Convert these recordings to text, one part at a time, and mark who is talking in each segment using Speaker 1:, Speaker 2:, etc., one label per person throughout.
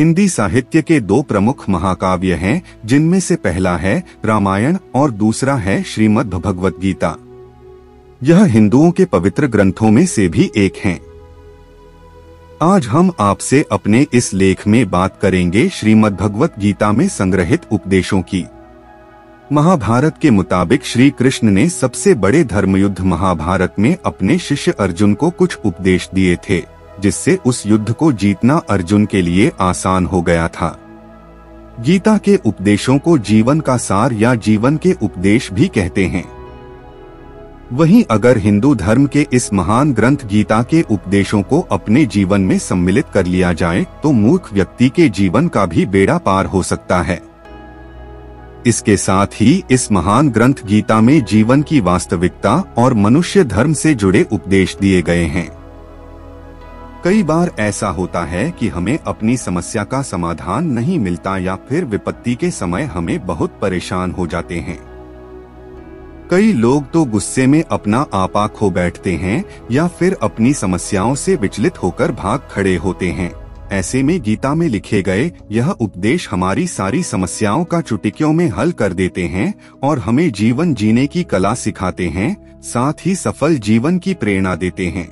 Speaker 1: हिंदी साहित्य के दो प्रमुख महाकाव्य हैं जिनमें से पहला है रामायण और दूसरा है श्रीमद् भगवत गीता यह हिंदुओं के पवित्र ग्रंथों में से भी एक है आज हम आपसे अपने इस लेख में बात करेंगे श्रीमद् भगवत गीता में संग्रहित उपदेशों की महाभारत के मुताबिक श्री कृष्ण ने सबसे बड़े धर्मयुद्ध महाभारत में अपने शिष्य अर्जुन को कुछ उपदेश दिए थे जिससे उस युद्ध को जीतना अर्जुन के लिए आसान हो गया था गीता के उपदेशों को जीवन का सार या जीवन के उपदेश भी कहते हैं वहीं अगर हिंदू धर्म के इस महान ग्रंथ गीता के उपदेशों को अपने जीवन में सम्मिलित कर लिया जाए तो मूर्ख व्यक्ति के जीवन का भी बेड़ा पार हो सकता है इसके साथ ही इस महान ग्रंथ गीता में जीवन की वास्तविकता और मनुष्य धर्म से जुड़े उपदेश दिए गए हैं कई बार ऐसा होता है कि हमें अपनी समस्या का समाधान नहीं मिलता या फिर विपत्ति के समय हमें बहुत परेशान हो जाते हैं कई लोग तो गुस्से में अपना आपा खो बैठते हैं या फिर अपनी समस्याओं से विचलित होकर भाग खड़े होते हैं ऐसे में गीता में लिखे गए यह उपदेश हमारी सारी समस्याओं का चुटिकियों में हल कर देते हैं और हमें जीवन जीने की कला सिखाते हैं साथ ही सफल जीवन की प्रेरणा देते हैं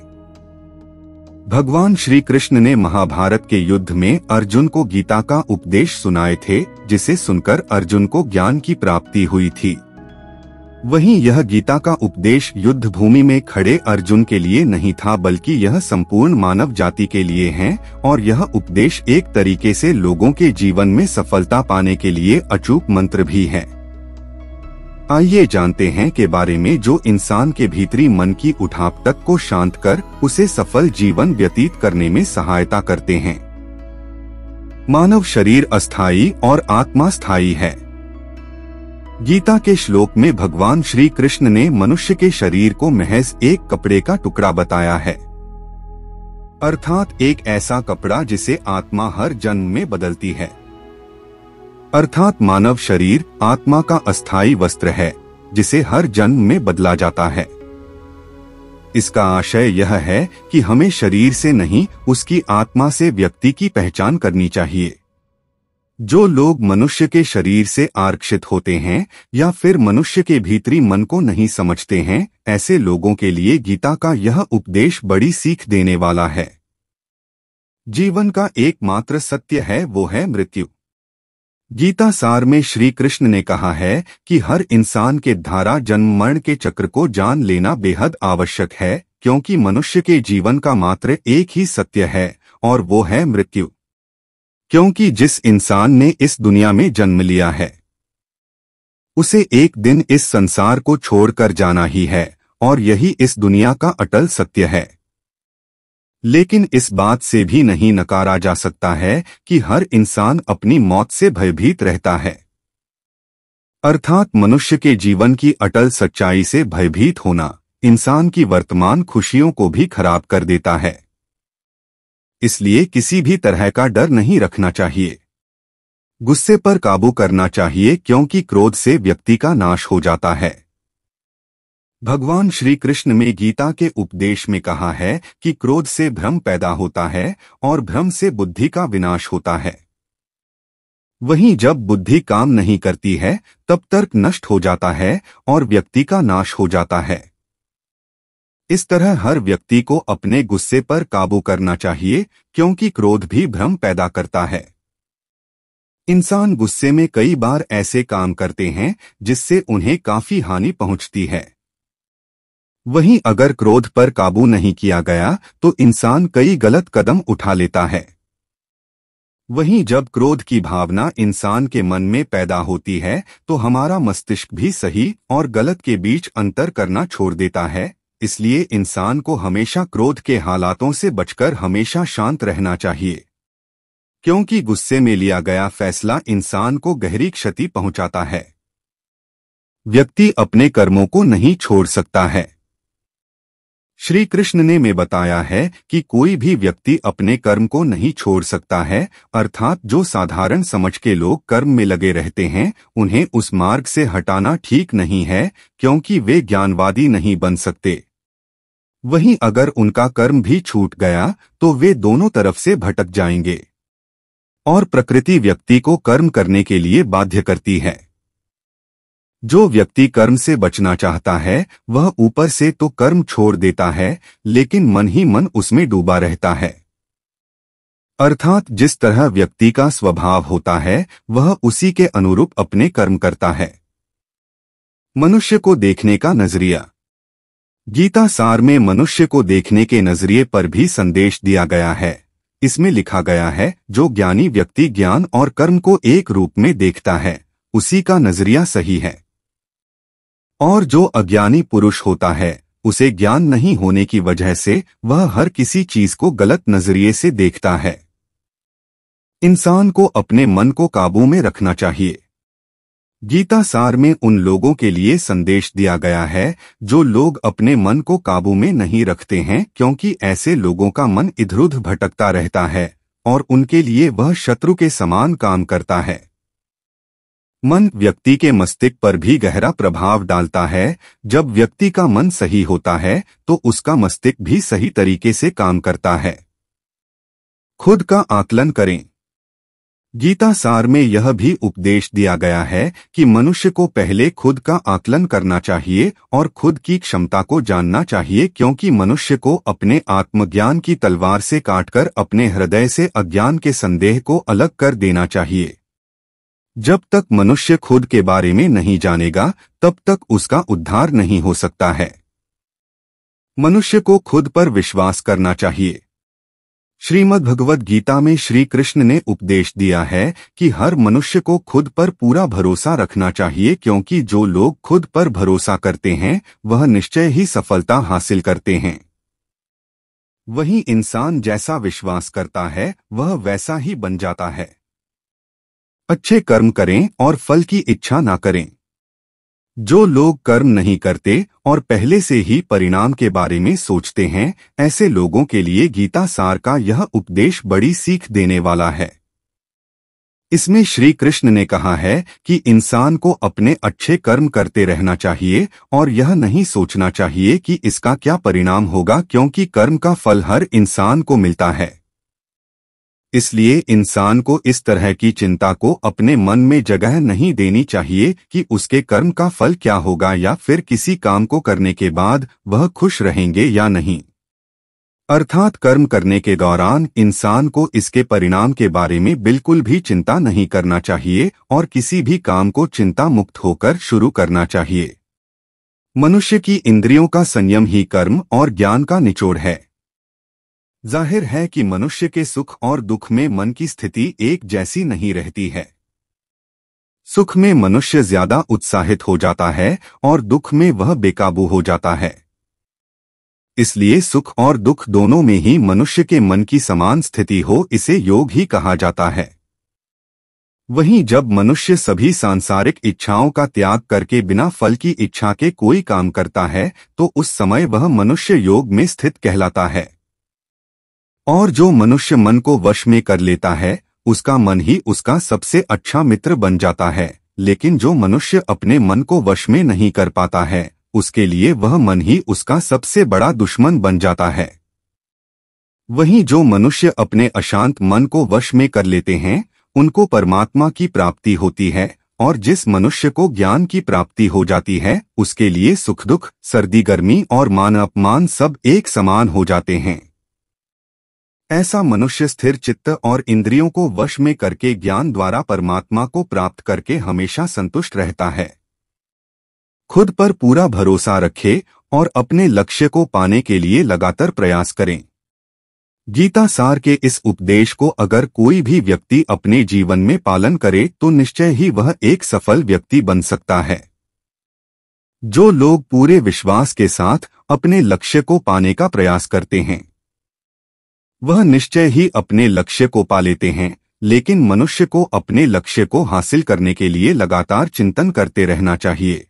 Speaker 1: भगवान श्री कृष्ण ने महाभारत के युद्ध में अर्जुन को गीता का उपदेश सुनाए थे जिसे सुनकर अर्जुन को ज्ञान की प्राप्ति हुई थी वहीं यह गीता का उपदेश युद्ध भूमि में खड़े अर्जुन के लिए नहीं था बल्कि यह संपूर्ण मानव जाति के लिए है और यह उपदेश एक तरीके से लोगों के जीवन में सफलता पाने के लिए अचूक मंत्र भी है आइए जानते हैं के बारे में जो इंसान के भीतरी मन की उठाप तक को शांत कर उसे सफल जीवन व्यतीत करने में सहायता करते हैं मानव शरीर अस्थाई और आत्मा स्थायी है गीता के श्लोक में भगवान श्री कृष्ण ने मनुष्य के शरीर को महज एक कपड़े का टुकड़ा बताया है अर्थात एक ऐसा कपड़ा जिसे आत्मा हर जन्म में बदलती है अर्थात मानव शरीर आत्मा का अस्थायी वस्त्र है जिसे हर जन्म में बदला जाता है इसका आशय यह है कि हमें शरीर से नहीं उसकी आत्मा से व्यक्ति की पहचान करनी चाहिए जो लोग मनुष्य के शरीर से आरक्षित होते हैं या फिर मनुष्य के भीतरी मन को नहीं समझते हैं ऐसे लोगों के लिए गीता का यह उपदेश बड़ी सीख देने वाला है जीवन का एकमात्र सत्य है वो है मृत्यु गीता सार में श्री कृष्ण ने कहा है कि हर इंसान के धारा जन्म मरण के चक्र को जान लेना बेहद आवश्यक है क्योंकि मनुष्य के जीवन का मात्र एक ही सत्य है और वो है मृत्यु क्योंकि जिस इंसान ने इस दुनिया में जन्म लिया है उसे एक दिन इस संसार को छोड़कर जाना ही है और यही इस दुनिया का अटल सत्य है लेकिन इस बात से भी नहीं नकारा जा सकता है कि हर इंसान अपनी मौत से भयभीत रहता है अर्थात मनुष्य के जीवन की अटल सच्चाई से भयभीत होना इंसान की वर्तमान खुशियों को भी खराब कर देता है इसलिए किसी भी तरह का डर नहीं रखना चाहिए गुस्से पर काबू करना चाहिए क्योंकि क्रोध से व्यक्ति का नाश हो जाता है भगवान श्री कृष्ण ने गीता के उपदेश में कहा है कि क्रोध से भ्रम पैदा होता है और भ्रम से बुद्धि का विनाश होता है वहीं जब बुद्धि काम नहीं करती है तब तर्क नष्ट हो जाता है और व्यक्ति का नाश हो जाता है इस तरह हर व्यक्ति को अपने गुस्से पर काबू करना चाहिए क्योंकि क्रोध भी भ्रम पैदा करता है इंसान गुस्से में कई बार ऐसे काम करते हैं जिससे उन्हें काफी हानि पहुंचती है वहीं अगर क्रोध पर काबू नहीं किया गया तो इंसान कई गलत कदम उठा लेता है वहीं जब क्रोध की भावना इंसान के मन में पैदा होती है तो हमारा मस्तिष्क भी सही और गलत के बीच अंतर करना छोड़ देता है इसलिए इंसान को हमेशा क्रोध के हालातों से बचकर हमेशा शांत रहना चाहिए क्योंकि गुस्से में लिया गया फैसला इंसान को गहरी क्षति पहुंचाता है व्यक्ति अपने कर्मों को नहीं छोड़ सकता है श्री कृष्ण ने में बताया है कि कोई भी व्यक्ति अपने कर्म को नहीं छोड़ सकता है अर्थात जो साधारण समझ के लोग कर्म में लगे रहते हैं उन्हें उस मार्ग से हटाना ठीक नहीं है क्योंकि वे ज्ञानवादी नहीं बन सकते वहीं अगर उनका कर्म भी छूट गया तो वे दोनों तरफ से भटक जाएंगे और प्रकृति व्यक्ति को कर्म करने के लिए बाध्य करती है जो व्यक्ति कर्म से बचना चाहता है वह ऊपर से तो कर्म छोड़ देता है लेकिन मन ही मन उसमें डूबा रहता है अर्थात जिस तरह व्यक्ति का स्वभाव होता है वह उसी के अनुरूप अपने कर्म करता है मनुष्य को देखने का नजरिया गीता सार में मनुष्य को देखने के नजरिए पर भी संदेश दिया गया है इसमें लिखा गया है जो ज्ञानी व्यक्ति ज्ञान और कर्म को एक रूप में देखता है उसी का नजरिया सही है और जो अज्ञानी पुरुष होता है उसे ज्ञान नहीं होने की वजह से वह हर किसी चीज को गलत नजरिए से देखता है इंसान को अपने मन को काबू में रखना चाहिए गीता सार में उन लोगों के लिए संदेश दिया गया है जो लोग अपने मन को काबू में नहीं रखते हैं क्योंकि ऐसे लोगों का मन इधरुध भटकता रहता है और उनके लिए वह शत्रु के समान काम करता है मन व्यक्ति के मस्तिष्क पर भी गहरा प्रभाव डालता है जब व्यक्ति का मन सही होता है तो उसका मस्तिष्क भी सही तरीके से काम करता है खुद का आकलन करें गीता सार में यह भी उपदेश दिया गया है कि मनुष्य को पहले खुद का आकलन करना चाहिए और खुद की क्षमता को जानना चाहिए क्योंकि मनुष्य को अपने आत्मज्ञान की तलवार से काटकर अपने हृदय से अज्ञान के संदेह को अलग कर देना चाहिए जब तक मनुष्य खुद के बारे में नहीं जानेगा तब तक उसका उद्धार नहीं हो सकता है मनुष्य को खुद पर विश्वास करना चाहिए श्रीमद् भगवद गीता में श्री कृष्ण ने उपदेश दिया है कि हर मनुष्य को खुद पर पूरा भरोसा रखना चाहिए क्योंकि जो लोग खुद पर भरोसा करते हैं वह निश्चय ही सफलता हासिल करते हैं वही इंसान जैसा विश्वास करता है वह वैसा ही बन जाता है अच्छे कर्म करें और फल की इच्छा ना करें जो लोग कर्म नहीं करते और पहले से ही परिणाम के बारे में सोचते हैं ऐसे लोगों के लिए गीता सार का यह उपदेश बड़ी सीख देने वाला है इसमें श्री कृष्ण ने कहा है कि इंसान को अपने अच्छे कर्म करते रहना चाहिए और यह नहीं सोचना चाहिए कि इसका क्या परिणाम होगा क्योंकि कर्म का फल हर इंसान को मिलता है इसलिए इंसान को इस तरह की चिंता को अपने मन में जगह नहीं देनी चाहिए कि उसके कर्म का फल क्या होगा या फिर किसी काम को करने के बाद वह खुश रहेंगे या नहीं अर्थात कर्म करने के दौरान इंसान को इसके परिणाम के बारे में बिल्कुल भी चिंता नहीं करना चाहिए और किसी भी काम को चिंता मुक्त होकर शुरू करना चाहिए मनुष्य की इंद्रियों का संयम ही कर्म और ज्ञान का निचोड़ है जाहिर है कि मनुष्य के सुख और दुख में मन की स्थिति एक जैसी नहीं रहती है सुख में मनुष्य ज्यादा उत्साहित हो जाता है और दुख में वह बेकाबू हो जाता है इसलिए सुख और दुख दोनों में ही मनुष्य के मन की समान स्थिति हो इसे योग ही कहा जाता है वहीं जब मनुष्य सभी सांसारिक इच्छाओं का त्याग करके बिना फल की इच्छा के कोई काम करता है तो उस समय वह मनुष्य योग में स्थित कहलाता है और जो मनुष्य मन को वश में कर लेता है उसका मन ही उसका सबसे अच्छा मित्र बन जाता है लेकिन जो मनुष्य अपने मन को वश में नहीं कर पाता है उसके लिए वह मन ही उसका सबसे बड़ा दुश्मन बन जाता है वहीं जो मनुष्य अपने अशांत मन को वश में कर लेते हैं उनको परमात्मा की प्राप्ति होती है और जिस मनुष्य को ज्ञान की प्राप्ति हो जाती है उसके लिए सुख दुख सर्दी गर्मी और मान अपमान सब एक समान हो जाते हैं ऐसा मनुष्य स्थिर चित्त और इंद्रियों को वश में करके ज्ञान द्वारा परमात्मा को प्राप्त करके हमेशा संतुष्ट रहता है खुद पर पूरा भरोसा रखे और अपने लक्ष्य को पाने के लिए लगातार प्रयास करें गीता सार के इस उपदेश को अगर कोई भी व्यक्ति अपने जीवन में पालन करे तो निश्चय ही वह एक सफल व्यक्ति बन सकता है जो लोग पूरे विश्वास के साथ अपने लक्ष्य को पाने का प्रयास करते हैं वह निश्चय ही अपने लक्ष्य को पा लेते हैं लेकिन मनुष्य को अपने लक्ष्य को हासिल करने के लिए लगातार चिंतन करते रहना चाहिए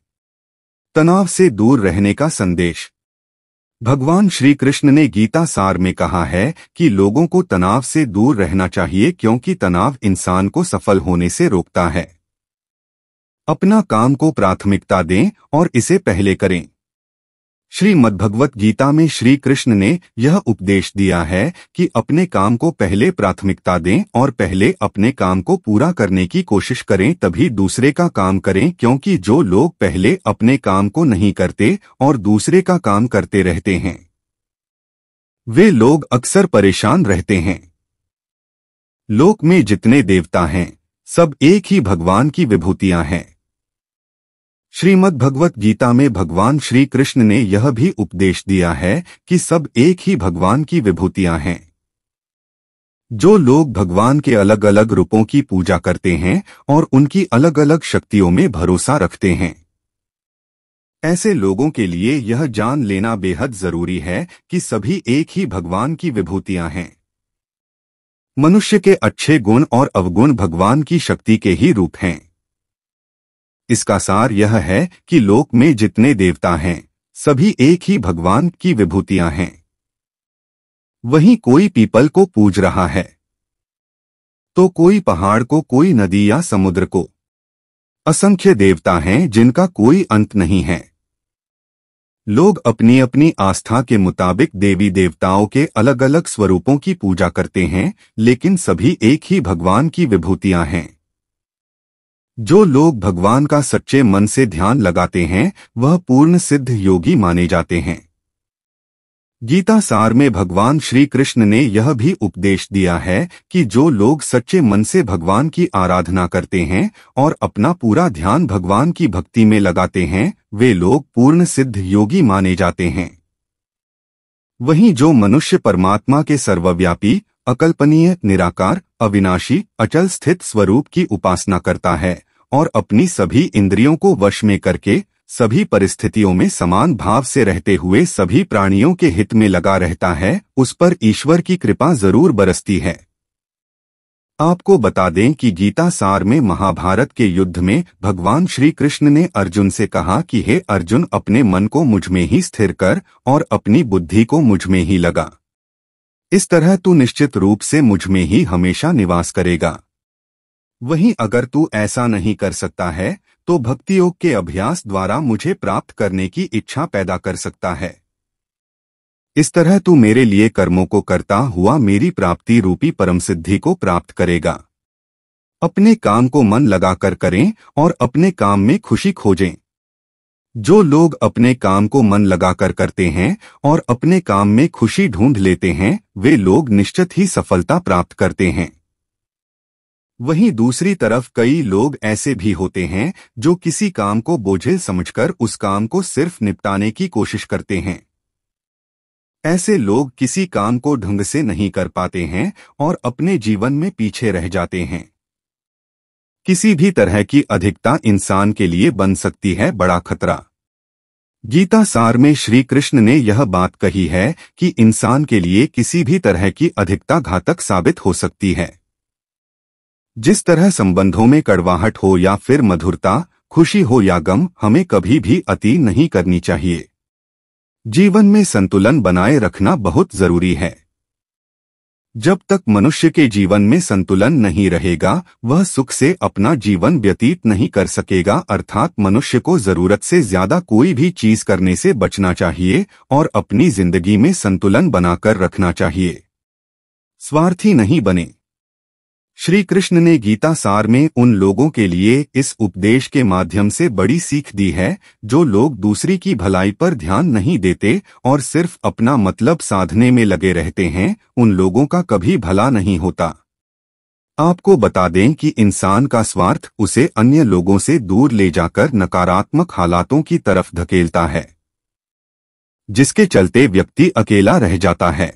Speaker 1: तनाव से दूर रहने का संदेश भगवान श्री कृष्ण ने गीता सार में कहा है कि लोगों को तनाव से दूर रहना चाहिए क्योंकि तनाव इंसान को सफल होने से रोकता है अपना काम को प्राथमिकता दें और इसे पहले करें श्री मद्भगवत गीता में श्री कृष्ण ने यह उपदेश दिया है कि अपने काम को पहले प्राथमिकता दें और पहले अपने काम को पूरा करने की कोशिश करें तभी दूसरे का काम करें क्योंकि जो लोग पहले अपने काम को नहीं करते और दूसरे का काम करते रहते हैं वे लोग अक्सर परेशान रहते हैं लोक में जितने देवता हैं सब एक ही भगवान की विभूतियां हैं श्रीमद् भगवत गीता में भगवान श्री कृष्ण ने यह भी उपदेश दिया है कि सब एक ही भगवान की विभूतियां हैं जो लोग भगवान के अलग अलग रूपों की पूजा करते हैं और उनकी अलग अलग शक्तियों में भरोसा रखते हैं ऐसे लोगों के लिए यह जान लेना बेहद जरूरी है कि सभी एक ही भगवान की विभूतियां हैं मनुष्य के अच्छे गुण और अवगुण भगवान की शक्ति के ही रूप हैं इसका सार यह है कि लोक में जितने देवता हैं सभी एक ही भगवान की विभूतियां हैं वहीं कोई पीपल को पूज रहा है तो कोई पहाड़ को कोई नदी या समुद्र को असंख्य देवता हैं जिनका कोई अंत नहीं है लोग अपनी अपनी आस्था के मुताबिक देवी देवताओं के अलग अलग स्वरूपों की पूजा करते हैं लेकिन सभी एक ही भगवान की विभूतियां हैं जो लोग भगवान का सच्चे मन से ध्यान लगाते हैं वह पूर्ण सिद्ध योगी माने जाते हैं गीता सार में भगवान श्री कृष्ण ने यह भी उपदेश दिया है कि जो लोग सच्चे मन से भगवान की आराधना करते हैं और अपना पूरा ध्यान भगवान की भक्ति में लगाते हैं वे लोग पूर्ण सिद्ध योगी माने जाते हैं वहीं जो मनुष्य परमात्मा के सर्वव्यापी अकल्पनीय निराकार अविनाशी अचल स्थित स्वरूप की उपासना करता है और अपनी सभी इंद्रियों को वश में करके सभी परिस्थितियों में समान भाव से रहते हुए सभी प्राणियों के हित में लगा रहता है उस पर ईश्वर की कृपा जरूर बरसती है आपको बता दें कि गीता सार में महाभारत के युद्ध में भगवान श्री कृष्ण ने अर्जुन से कहा कि हे अर्जुन अपने मन को मुझ में ही स्थिर कर और अपनी बुद्धि को मुझ में ही लगा इस तरह तू निश्चित रूप से मुझ में ही हमेशा निवास करेगा वहीं अगर तू ऐसा नहीं कर सकता है तो भक्ति योग के अभ्यास द्वारा मुझे प्राप्त करने की इच्छा पैदा कर सकता है इस तरह तू मेरे लिए कर्मों को करता हुआ मेरी प्राप्ति रूपी परम सिद्धि को प्राप्त करेगा अपने काम को मन लगाकर करें और अपने काम में खुशी खोजें जो लोग अपने काम को मन लगाकर करते हैं और अपने काम में खुशी ढूंढ लेते हैं वे लोग निश्चित ही सफलता प्राप्त करते हैं वहीं दूसरी तरफ कई लोग ऐसे भी होते हैं जो किसी काम को बोझिल समझकर उस काम को सिर्फ निपटाने की कोशिश करते हैं ऐसे लोग किसी काम को ढंग से नहीं कर पाते हैं और अपने जीवन में पीछे रह जाते हैं किसी भी तरह की अधिकता इंसान के लिए बन सकती है बड़ा खतरा गीता सार में श्री कृष्ण ने यह बात कही है कि इंसान के लिए किसी भी तरह की अधिकता घातक साबित हो सकती है जिस तरह संबंधों में कड़वाहट हो या फिर मधुरता खुशी हो या गम हमें कभी भी अति नहीं करनी चाहिए जीवन में संतुलन बनाए रखना बहुत जरूरी है जब तक मनुष्य के जीवन में संतुलन नहीं रहेगा वह सुख से अपना जीवन व्यतीत नहीं कर सकेगा अर्थात मनुष्य को जरूरत से ज्यादा कोई भी चीज करने से बचना चाहिए और अपनी जिंदगी में संतुलन बनाकर रखना चाहिए स्वार्थी नहीं बने श्री कृष्ण ने गीता सार में उन लोगों के लिए इस उपदेश के माध्यम से बड़ी सीख दी है जो लोग दूसरी की भलाई पर ध्यान नहीं देते और सिर्फ अपना मतलब साधने में लगे रहते हैं उन लोगों का कभी भला नहीं होता आपको बता दें कि इंसान का स्वार्थ उसे अन्य लोगों से दूर ले जाकर नकारात्मक हालातों की तरफ धकेलता है जिसके चलते व्यक्ति अकेला रह जाता है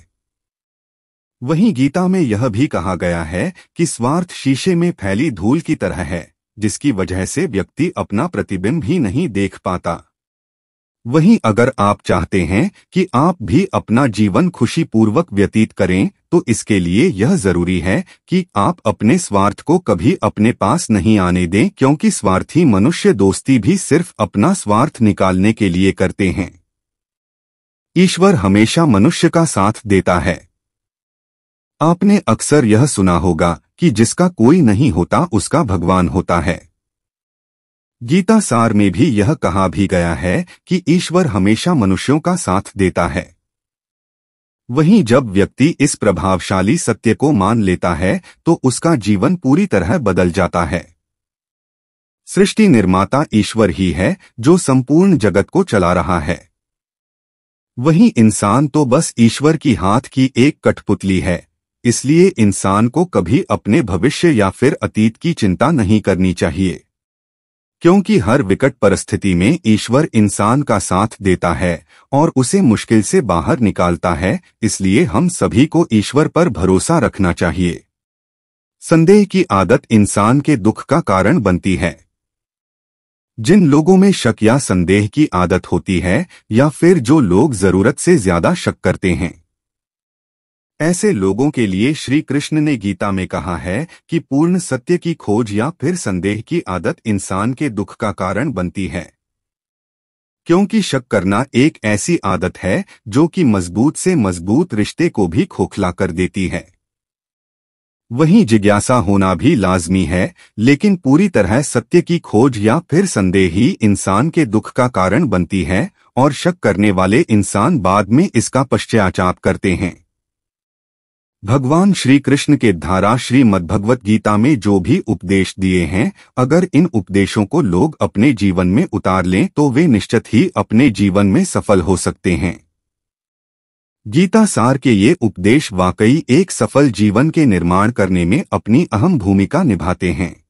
Speaker 1: वहीं गीता में यह भी कहा गया है कि स्वार्थ शीशे में फैली धूल की तरह है जिसकी वजह से व्यक्ति अपना प्रतिबिंब ही नहीं देख पाता वहीं अगर आप चाहते हैं कि आप भी अपना जीवन खुशीपूर्वक व्यतीत करें तो इसके लिए यह जरूरी है कि आप अपने स्वार्थ को कभी अपने पास नहीं आने दें क्योंकि स्वार्थी मनुष्य दोस्ती भी सिर्फ अपना स्वार्थ निकालने के लिए करते हैं ईश्वर हमेशा मनुष्य का साथ देता है आपने अक्सर यह सुना होगा कि जिसका कोई नहीं होता उसका भगवान होता है गीता सार में भी यह कहा भी गया है कि ईश्वर हमेशा मनुष्यों का साथ देता है वहीं जब व्यक्ति इस प्रभावशाली सत्य को मान लेता है तो उसका जीवन पूरी तरह बदल जाता है सृष्टि निर्माता ईश्वर ही है जो संपूर्ण जगत को चला रहा है वहीं इंसान तो बस ईश्वर की हाथ की एक कठपुतली है इसलिए इंसान को कभी अपने भविष्य या फिर अतीत की चिंता नहीं करनी चाहिए क्योंकि हर विकट परिस्थिति में ईश्वर इंसान का साथ देता है और उसे मुश्किल से बाहर निकालता है इसलिए हम सभी को ईश्वर पर भरोसा रखना चाहिए संदेह की आदत इंसान के दुख का कारण बनती है जिन लोगों में शक या संदेह की आदत होती है या फिर जो लोग जरूरत से ज्यादा शक करते हैं ऐसे लोगों के लिए श्री कृष्ण ने गीता में कहा है कि पूर्ण सत्य की खोज या फिर संदेह की आदत इंसान के दुख का कारण बनती है क्योंकि शक करना एक ऐसी आदत है जो कि मजबूत से मजबूत रिश्ते को भी खोखला कर देती है वहीं जिज्ञासा होना भी लाजमी है लेकिन पूरी तरह सत्य की खोज या फिर संदेह ही इंसान के दुख का कारण बनती है और शक करने वाले इंसान बाद में इसका पश्चाचाप करते हैं भगवान श्री कृष्ण के धारा श्री मद्भगवत गीता में जो भी उपदेश दिए हैं अगर इन उपदेशों को लोग अपने जीवन में उतार लें तो वे निश्चित ही अपने जीवन में सफल हो सकते हैं गीता सार के ये उपदेश वाकई एक सफल जीवन के निर्माण करने में अपनी अहम भूमिका निभाते हैं